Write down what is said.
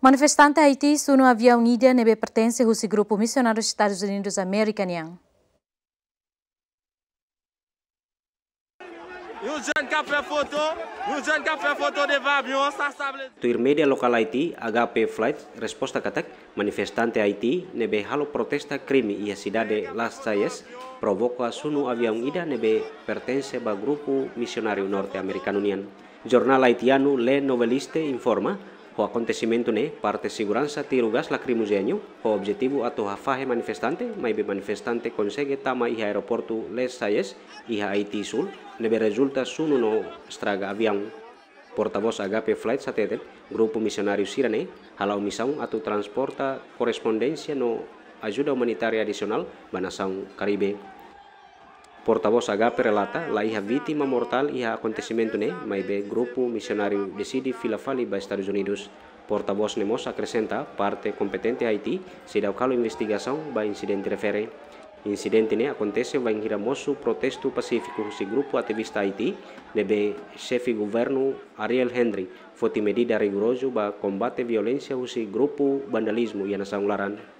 Manifestante Haiti sunu avia unida nebe pertence husi grupul missionário Estados Unidos América niang. Tuir media local Haiti AGP flight resposta katak manifestante Haiti nebe halo protesta krimi ia sidade Las Chayes provoca sunu un ida nebe pertense ba grupu missionário norte-americano nian. Jornal Haitianu Le Noveliste informa O acontecimento ne parte segurança tiro gas lacrimogênio, o objetivo a toha fahe manifestante, mai be manifestante consegue tama iha aeroporto Les Saies iha Haiti Sul, nebe resulta sunu no estraga avião. Portavoz HP Flight Satellite, grupo missionário Sirane, halau missão atu transporta correspondência no ajuda humanitária adicional banasang Caribe. porta voz HP relata lá hija vítima mortal e acontecimento né, mas o grupo missionário decide filafali para Estados Unidos. voz Nemos acrescenta parte competente Haiti se dá calo investigação para incidente refere. Incidente né acontece em Hiramoso protesto pacífico se grupo ativista Haiti nebe chefe governo Ariel Henry foi medida rigorosa para combate violência se grupo vandalismo e nação laranja.